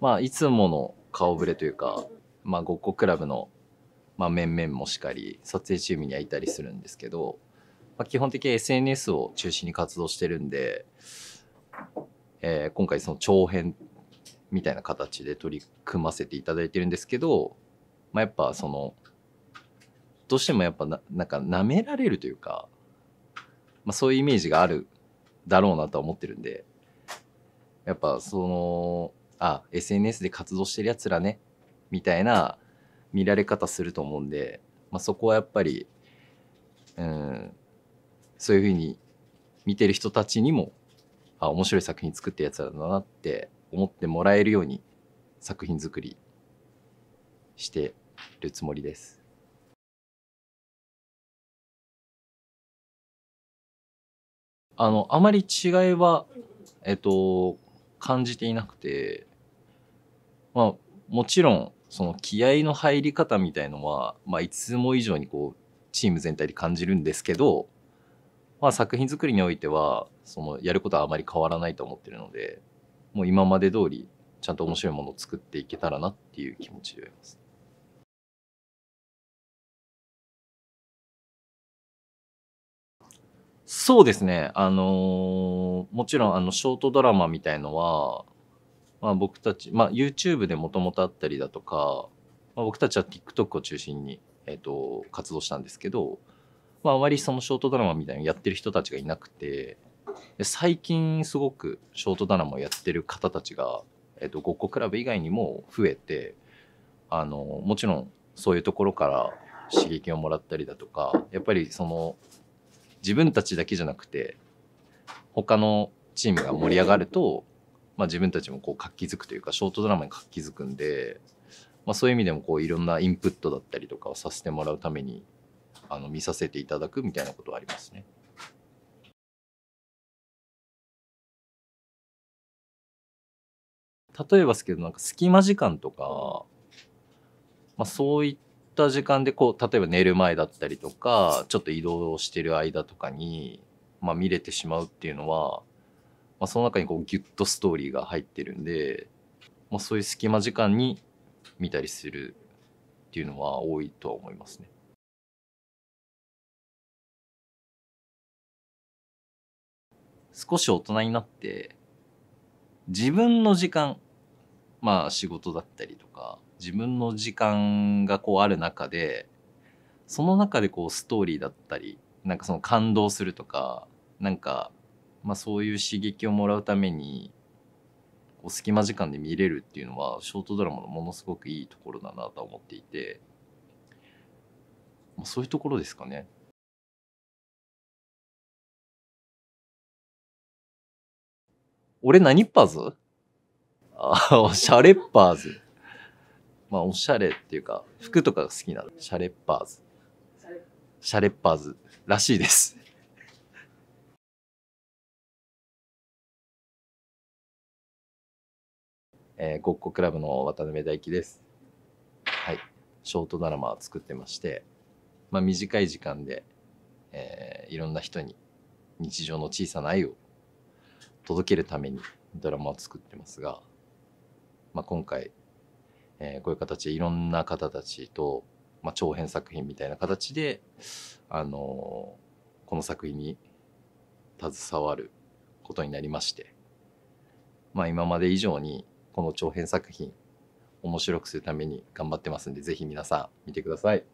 まあ、いつもの顔ぶれというか、まあ、ごっこクラブの、まあ、面々もしかり撮影チームにはいたりするんですけど、まあ、基本的に SNS を中心に活動してるんで、えー、今回その長編みたいな形で取り組ませていただいてるんですけど、まあ、やっぱそのどうしてもやっぱななんか舐められるというか、まあ、そういうイメージがあるだろうなとは思ってるんでやっぱそのあ SNS で活動してるやつらねみたいな見られ方すると思うんで、まあ、そこはやっぱり、うん、そういうふうに見てる人たちにもあ面白い作品作ってるやつらだなって思ってもらえるように作品作りしてるつもりです。あのあまり違いは、えっと、感じていなくてまあ、もちろんその気合の入り方みたいのは、まあ、いつも以上にこうチーム全体で感じるんですけど、まあ、作品作りにおいてはそのやることはあまり変わらないと思ってるのでもう今まで通りちゃんと面白いものを作っていけたらなっていう気持ちでいます。そうですね。あのー、もちろんあのショートドラマみたいのはまあ、僕たち、まあ、YouTube でもともとあったりだとか、まあ、僕たちは TikTok を中心に、えーと、活動したんですけど、まあ、あまりそのショートドラマみたいなのやってる人たちがいなくて最近すごくショートドラマをやってる方たちが、えーと、とごっこクラブ以外にも増えてあのもちろんそういうところから刺激をもらったりだとかやっぱりその自分たちだけじゃなくて他のチームが盛り上がるとまあ、自分たちもこう活気づくというかショートドラマに活気づくんで、まあ、そういう意味でもこういろんなインプットだったりとかをさせてもらうためにあの見させていただくみたいなことはありますね。例えばですけどなんか隙間時間とか、まあ、そういった時間でこう例えば寝る前だったりとかちょっと移動してる間とかに、まあ、見れてしまうっていうのはまあ、その中にこうギュッとストーリーが入ってるんで、まあ、そういう隙間時間に見たりするっていうのは多いとは思いますね。少し大人になって自分の時間まあ仕事だったりとか自分の時間がこうある中でその中でこうストーリーだったりなんかその感動するとかなんかまあ、そういう刺激をもらうためにこう隙間時間で見れるっていうのはショートドラマのものすごくいいところだなと思っていて、まあ、そういうところですかね。俺何パーズあおしゃれパーズ。まあおしゃれっていうか服とかが好きなのシャレッパーズ。シャレッパーズらしいです。えー、ごっこクラブの渡辺大輝です。はい、ショートドラマを作ってまして、まあ、短い時間で、えー、いろんな人に日常の小さな愛を届けるためにドラマを作ってますが、まあ、今回、えー、こういう形でいろんな方たちと、まあ、長編作品みたいな形で、あのー、この作品に携わることになりまして、まあ、今まで以上にこの長編作品面白くするために頑張ってますんで、ぜひ皆さん見てください。